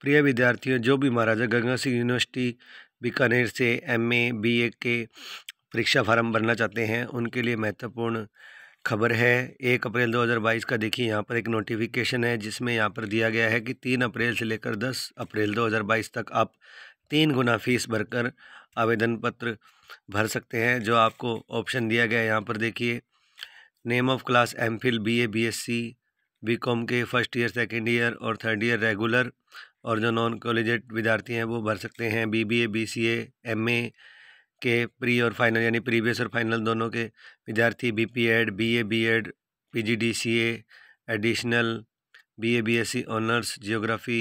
प्रिय विद्यार्थियों जो भी महाराजा गंगा सिंह यूनिवर्सिटी बीकानेर से एमए बीए के परीक्षा फार्म भरना चाहते हैं उनके लिए महत्वपूर्ण खबर है एक अप्रैल 2022 का देखिए यहाँ पर एक नोटिफिकेशन है जिसमें यहाँ पर दिया गया है कि तीन अप्रैल से लेकर दस अप्रैल 2022 तक आप तीन गुना फीस भरकर आवेदन पत्र भर सकते हैं जो आपको ऑप्शन दिया गया है यहाँ पर देखिए name of class M phil B A B S C B com के फर्स्ट ईयर सेकेंड ईयर और थर्ड ईयर रेगुलर और जो नॉन कॉलेजेड विद्यार्थी हैं वो भर सकते हैं B B A B C M A के प्री और फाइनल यानी प्रीवियस और फाइनल दोनों के विद्यार्थी B P Ed B A B Ed P G D C A additional B A B S C honours geography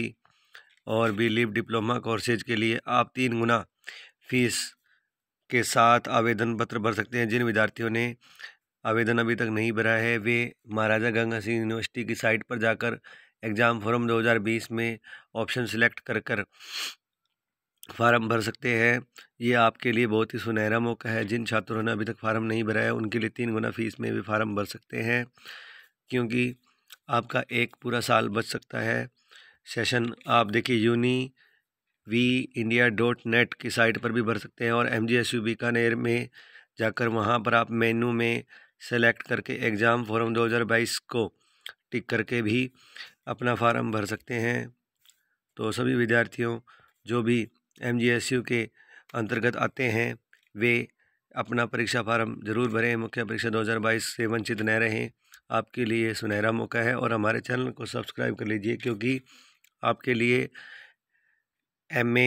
और B lib diploma courses के लिए आप तीन गुना फीस के साथ आवेदन पत्र भर सकते हैं जिन विद्यार्थियों ने आवेदन अभी तक नहीं भरा है वे महाराजा गंगा सिंह यूनिवर्सिटी की साइट पर जाकर एग्ज़ाम फॉर्म 2020 में ऑप्शन सिलेक्ट कर कर फार्म भर सकते हैं ये आपके लिए बहुत ही सुनहरा मौका है जिन छात्रों ने अभी तक फार्म नहीं भरा है उनके लिए तीन गुना फीस में भी फार्म भर सकते हैं क्योंकि आपका एक पूरा साल बच सकता है सेशन आप देखिए uni V India dot net की साइट पर भी भर सकते हैं और M G S U Bikaner में जाकर वहाँ पर आप मेनू में सेलेक्ट करके एग्ज़ाम फॉर्म 2022 को टिक करके भी अपना फार्म भर सकते हैं तो सभी विद्यार्थियों जो भी एम के अंतर्गत आते हैं वे अपना परीक्षा फार्म ज़रूर भरें मुख्य परीक्षा 2022 से वंचित न रहें आपके लिए सुनहरा मौका है और हमारे चैनल को सब्सक्राइब कर लीजिए क्योंकि आपके लिए एम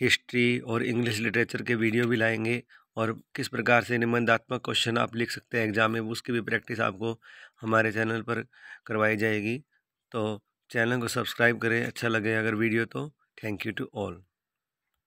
हिस्ट्री और इंग्लिश लिटरेचर के वीडियो भी लाएंगे और किस प्रकार से निबंधात्मक क्वेश्चन आप लिख सकते हैं एग्ज़ाम में उसकी भी प्रैक्टिस आपको हमारे चैनल पर करवाई जाएगी तो चैनल को सब्सक्राइब करें अच्छा लगे अगर वीडियो तो थैंक यू टू ऑल